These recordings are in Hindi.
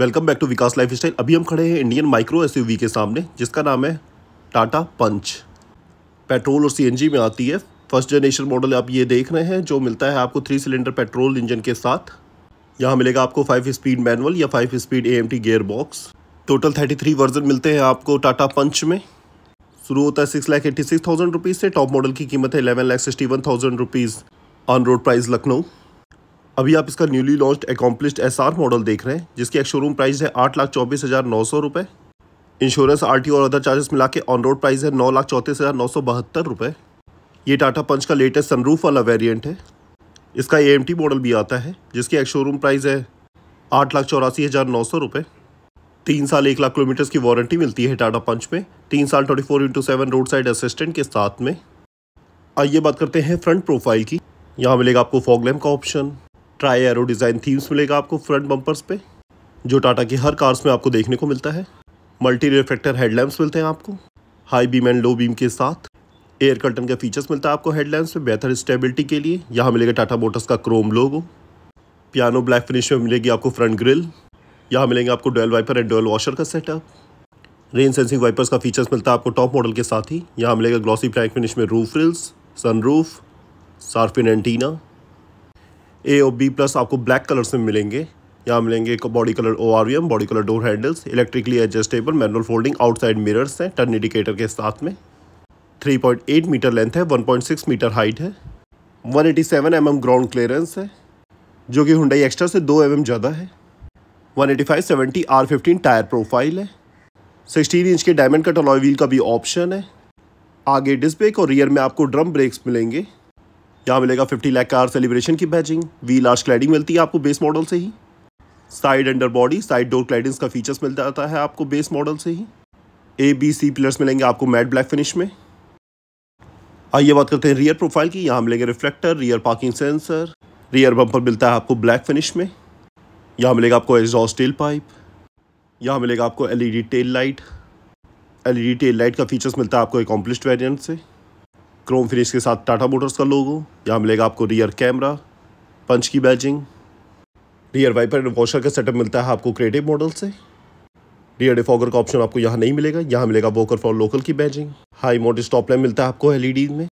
welcome back to Vikas lifestyle अभी हम खड़े हैं इंडियन माइक्रो एसयूवी के सामने जिसका नाम है टाटा पंच पेट्रोल और सीएनजी में आती है फर्स्ट जनरेशन मॉडल आप ये देख रहे हैं जो मिलता है आपको थ्री सिलेंडर पेट्रोल इंजन के साथ यहाँ मिलेगा आपको फाइव स्पीड मैनुअल या five speed A gear box total thirty three version मिलते हैं आपको टाटा पंच में शुरू होता है six lakh eighty six thousand rupees से टॉप मॉडल की कीमत है eleven lakh sixty one thousand rupees on road price Lucknow अभी आप इसका newly launch accomplished S model देख रहे हैं जिसकी एक शोरूम प्राइस है आठ लाख चौबीस हज़ार नौ सौ रुपये इंश्योरेंस आर और अदर चार्जेस मिला के ऑन रोड प्राइस है नौ लाख चौंतीस हज़ार नौ सौ बहत्तर रुपये ये टाटा पंच का लेटेस्ट सनरूफ वाला वेरियंट है इसका ए मॉडल भी आता है जिसकी एक शोरूम प्राइस है आठ लाख चौरासी हज़ार नौ सौ रुपये तीन साल एक लाख किलोमीटर्स की वारंटी मिलती है टाटा पंच में तीन साल twenty four into seven roadside assistant के साथ में आइए बात करते हैं फ्रंट प्रोफाइल की यहाँ मिलेगा आपको फॉगलैम का option tri arrow design themes मिलेगा आपको फ्रंट बम्पर्स पे जो टाटा की हर कार्स में आपको देखने को मिलता है मल्टी रिफ्लेक्टर हेडलैम्प्स मिलते हैं आपको high beam and low beam के साथ एयर कर्टन का फीचर्स मिलता है आपको हेडलैम्प्स में बेहतर स्टेबिलिटी के लिए यहाँ मिलेगा टाटा मोटर्स का chrome logo piano black finish में मिलेगी आपको फ्रंट ग्रिल यहाँ मिलेंगे आपको dual wiper and dual washer का सेटअप रेन सेंसिंग वाइपर्स का फीचर्स मिलता है आपको टॉप मॉडल के साथ ही यहाँ मिलेगा ग्लॉसी ब्लैक फिनिश में roof rails sunroof shark fin antenna A और बी प्लस आपको ब्लैक कलर से मिलेंगे यहाँ मिलेंगे body colour O R M body colour door handles electrically adjustable manual folding outside mirrors हैं टर्न इंडिकेटर के साथ में 3.8 मीटर लेंथ है 1.6 मीटर हाइट है 187 एटी mm ग्राउंड क्लियरेंस है जो कि हुडाई एक्स्ट्रा से 2 एम mm ज़्यादा है 185 आर फिफ्टीन टायर प्रोफाइल है 16 इंच के डायमंड कट अलॉय व्हील का भी ऑप्शन है आगे डिस्ब्रेक और रियर में आपको ड्रम ब्रेक्स मिलेंगे यहाँ मिलेगा 50 लाख कार सेलिब्रेशन की बैजिंग वी लार्ज क्लाइडिंग मिलती है आपको बेस मॉडल से ही side underbody side door cladding का फीचर्स मिल जाता है आपको बेस मॉडल से ही ए बी सी पिलर्स मिलेंगे आपको मैट ब्लैक फिनिश में आइए बात करते हैं रियर प्रोफाइल की यहाँ मिलेंगे reflector rear parking sensor rear bumper मिलता है आपको ब्लैक फिनिश में यहाँ मिलेगा आपको एग्जॉस्ट टेल पाइप यहाँ मिलेगा आपको LED tail light LED tail light का फीचर्स मिलता है आपको एकम्प्लिश्ड वेरियंट से क्रोम फिनिश के साथ टाटा मोटर्स का लोगो यहाँ मिलेगा आपको रियर कैमरा पंच की badging rear wiper and washer का सेटअप मिलता है आपको क्रिएटिव मॉडल से रियर डिफॉगर का ऑप्शन आपको यहाँ नहीं मिलेगा यहाँ मिलेगा वोकर फॉर लोकल की badging high mount stop line मिलता है आपको एल में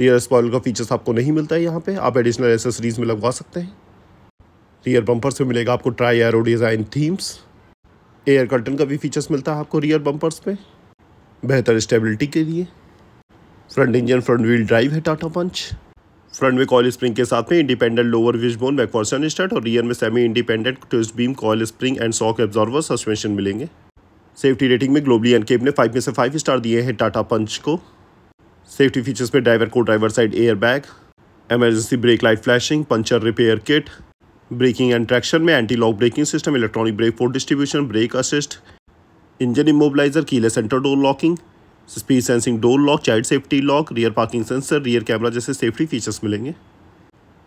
रियर स्पॉइल का फीचर्स आपको नहीं मिलता है यहाँ पर आप एडिशनल एसेसरीज में लगवा सकते हैं रियर बम्पर्स में मिलेगा आपको tri arrow design themes air curtain का भी फीचर्स मिलता है आपको रियर बम्पर्स पर बेहतर स्टेबिलिटी के लिए front engine front wheel drive है टाटा पंच फ्रंट में कॉयल स्प्रिंग के साथ में independent lower wishbone McPherson strut और रियर में semi independent twist beam coil spring and shock absorber suspension मिलेंगे सेफ्टी रेटिंग में ग्लोबली एनकेप ने फाइव में से फाइव स्टार दिए हैं टाटा पंच को सेफ्टी फीचर्स में ड्राइवर को driver side airbag emergency brake light flashing puncture repair kit breaking and traction में anti lock braking system electronic brake force distribution brake assist engine immobiliser keyless centre door locking speed sensing door lock child safety lock rear parking sensor rear camera जैसे सेफ्टी फीचर्स मिलेंगे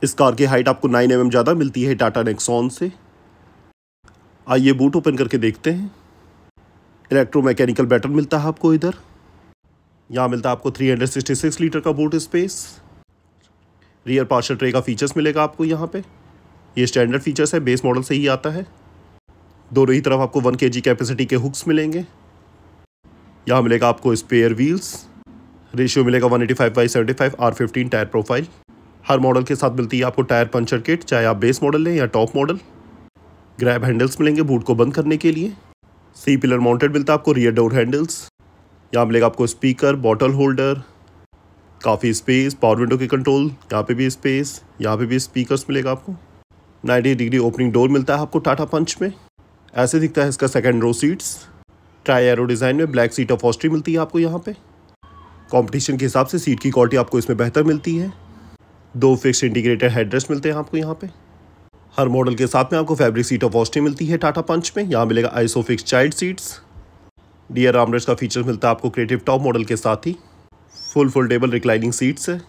इस कार की हाइट आपको 9 एम mm ज़्यादा मिलती है टाटा नेक्सॉन से आइए बूट ओपन करके देखते हैं इलेक्ट्रोमैकेनिकल बैटन मिलता है आपको इधर यहाँ मिलता है आपको 366 लीटर का boot space rear parcel tray का फीचर्स मिलेगा आपको यहाँ पे ये स्टैंडर्ड फीचर्स है बेस मॉडल से ही आता है दोनों ही तरफ आपको 1 के कैपेसिटी के हुक्स मिलेंगे यहाँ मिलेगा आपको स्पेयर व्हील्स रेशियो मिलेगा 185 eighty five by seventy five R fifteen tyre profile हर मॉडल के साथ मिलती है आपको टायर पंचर किट चाहे आप बेस मॉडल लें या टॉप मॉडल ग्रैब हैंडल्स मिलेंगे बूट को बंद करने के लिए सी पिलर माउंटेड मिलता है आपको रियर डोर हैंडल्स यहाँ मिलेगा आपको स्पीकर बॉटल होल्डर काफ़ी स्पेस पावर विंडो के कंट्रोल यहाँ पे भी स्पेस यहाँ पे भी स्पीकर्स मिलेगा आपको 90 डिग्री ओपनिंग डोर मिलता है आपको टाटा पंच में ऐसे दिखता है इसका second row seats tri arrow design में ब्लैक सीट ऑफ ऑस्ट्री मिलती है आपको यहाँ पे कंपटीशन के हिसाब से सीट की क्वालिटी आपको इसमें बेहतर मिलती है दो फिक्स इंटीग्रेटेड हेडरेस्ट मिलते हैं आपको यहाँ पे हर मॉडल के साथ में आपको फैब्रिक सीट ऑफ ऑस्ट्री मिलती है टाटा पंच में यहाँ मिलेगा ISOFIX child seats rear armrest का फीचर मिलता है आपको क्रिएटिव टॉप मॉडल के साथ ही फुल फोल्डेबल रिक्लाइनिंग सीट्स है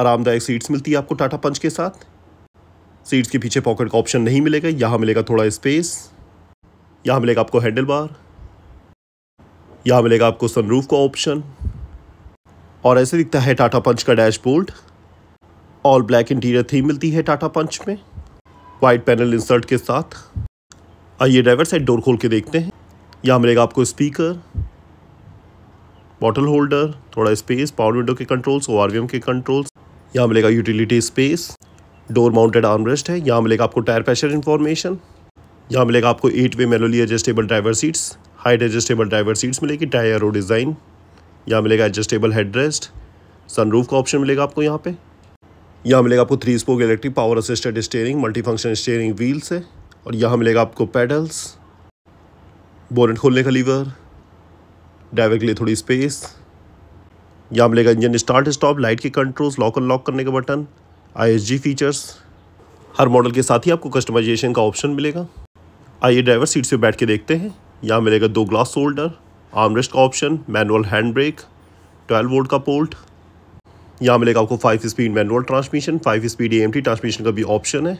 आरामदायक सीट्स मिलती है आपको टाटा पंच के साथ सीट्स के पीछे पॉकेट का ऑप्शन नहीं मिलेगा यहाँ मिलेगा थोड़ा स्पेस यहाँ मिलेगा आपको हैंडल बार यहाँ मिलेगा आपको सनरूफ का ऑप्शन और ऐसे दिखता है टाटा पंच का dashboard all black interior theme मिलती है टाटा पंच में वाइट पैनल इंसर्ट के साथ आइए ड्राइवर साइड डोर खोल के देखते हैं यहाँ मिलेगा आपको स्पीकर बॉटल होल्डर थोड़ा स्पेस पावर विंडो के कंट्रोल्स ओ के कंट्रोल्स यहाँ मिलेगा utility space door mounted armrest है यहाँ मिलेगा आपको टायर प्रेशर इन्फॉर्मेशन यहाँ मिलेगा आपको eight way manually adjustable driver seats height adjustable driver seats मिलेगी टायर और डिज़ाइन यहाँ मिलेगा एडजस्टेबल हेड रेस्ट सनरूफ का ऑप्शन मिलेगा आपको यहाँ पे यहाँ मिलेगा आपको three spoke electric power assisted steering multi function steering wheels है और यहाँ मिलेगा आपको पैडल्स बोनेट खोलने का लीवर ड्राइवर के लिए थोड़ी स्पेस यहाँ मिलेगा इंजन स्टार्ट स्टॉप लाइट के कंट्रोल्स लॉक अनलॉक करने का बटन आई फीचर्स हर मॉडल के साथ ही आपको कस्टमाइजेशन का ऑप्शन मिलेगा आइए ड्राइवर सीट से बैठ के देखते हैं यहाँ मिलेगा दो ग्लास होल्डर आर्मरेस्ट का option manual handbrake twelve volt का पोर्ट यहाँ मिलेगा आपको five speed manual transmission five speed A transmission का भी ऑप्शन है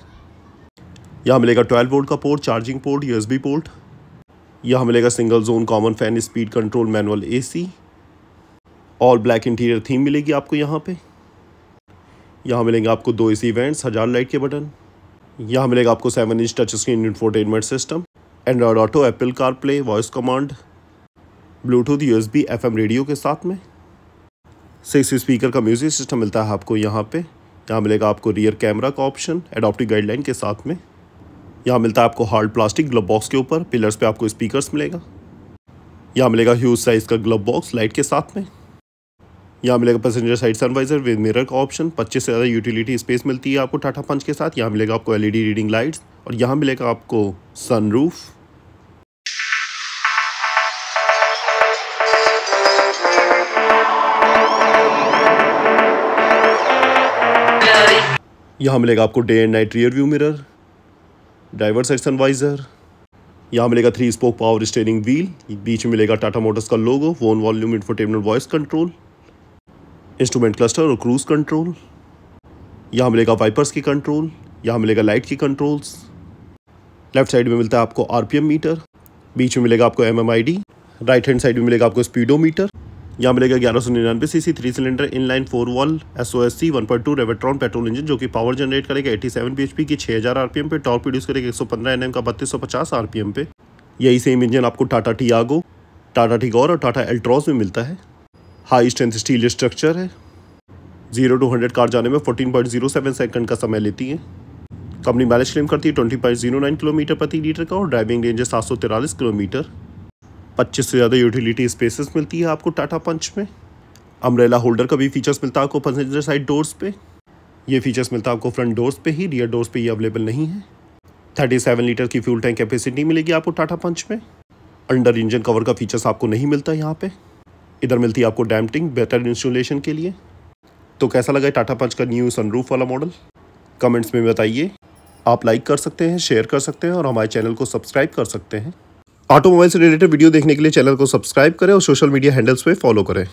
यहाँ मिलेगा ट्वेल्व वोल्ट का port charging port B port यहाँ मिलेगा single zone common fan speed control manual C और ब्लैक इंटीरियर थीम मिलेगी आपको यहाँ पे यहाँ मिलेंगे आपको दो एसी वेंट्स हज़ार लाइट के बटन यहाँ मिलेगा आपको seven inch touch screen infotainment system Android Auto Apple CarPlay voice command Bluetooth F M radio के साथ में सिक्स स्पीकर का म्यूज़िक सिस्टम मिलता है आपको यहाँ पे यहाँ मिलेगा आपको रियर कैमरा का ऑप्शन एडोप्टिव गाइडलाइन के साथ में यहाँ मिलता है आपको हार्ड प्लास्टिक ग्लब बॉक्स के ऊपर पिलर्स पे आपको स्पीकर्स मिलेगा यहाँ मिलेगा ह्यूज साइज़ का ग्लब बॉक्स लाइट के साथ में यहाँ मिलेगा passenger side sun visor with mirror का ऑप्शन पच्चीस से ज़्यादा यूटिलिटी स्पेस मिलती है आपको टाटा पंच के साथ यहाँ मिलेगा आपको एलईडी रीडिंग लाइट्स और यहाँ मिलेगा आपको सनरूफ यहाँ मिलेगा आपको day and night rear view mirror driver section visor यहाँ मिलेगा three spoke power steering wheel बीच में मिलेगा टाटा मोटर्स का logo phone volume infotainment voice control instrument cluster और क्रूज़ कंट्रोल यहाँ मिलेगा वाइपर्स की कंट्रोल यहाँ मिलेगा लाइट की कंट्रोल्स लेफ्ट साइड में मिलता है आपको आरपीएम मीटर बीच में मिलेगा आपको एमएमआईडी राइट हैंड साइड में मिलेगा आपको स्पीडोमीटर यहाँ मिलेगा ग्यारह सौ निन्यानवे C C three cylinder inline four valve S O S C one point two Revotron petrol engine जो कि पावर जनरेट करेगा eighty seven B H P की छः हज़ार आर पी एम पे टॉप प्रोड्यूस करेगा एक सौ पंद्रह एन एम का बत्तीस सौ पचास आर पी एम पे यही सेम इंजन आपको टाटा टियागो टाटा टिगोर और टाटा एल्ट्रॉस में मिलता है हाई स्ट्रेंथ स्टील स्ट्रक्चर है जीरो टू हंड्रेड कार जाने में fourteen point zero seven second का समय लेती है कंपनी माइलेज क्लेम करती है twenty point zero nine kilometre प्रति लीटर का और ड्राइविंग रेंज है सात सौ तिरालीस किलोमीटर पच्चीस से ज़्यादा यूटिलिटी स्पेसेस मिलती है आपको टाटा पंच में अम्ब्रेला होल्डर का भी फीचर्स मिलता है आपको पैसेंजर साइड डोर्स पे ये फीचर्स मिलता है आपको फ्रंट डोर्स पे ही रियर डोर्स पे ये अवेलेबल नहीं है 37 लीटर की फ्यूल टैंक कैपेसिटी मिलेगी आपको टाटा पंच में अंडर इंजन कवर का फीचर्स आपको नहीं मिलता यहाँ पर इधर मिलती है आपको डैम्पटिंग बेहतर इंस्टॉलेशन के लिए तो कैसा लगा टाटा पंच का न्यू सनरूफ वाला मॉडल कमेंट्स में बताइए आप लाइक कर सकते हैं शेयर कर सकते हैं और हमारे चैनल को सब्सक्राइब कर सकते हैं ऑटोमोबाइल से रिलेटेड वीडियो देखने के लिए चैनल को सब्सक्राइब करें और सोशल मीडिया हैंडल्स पर फॉलो करें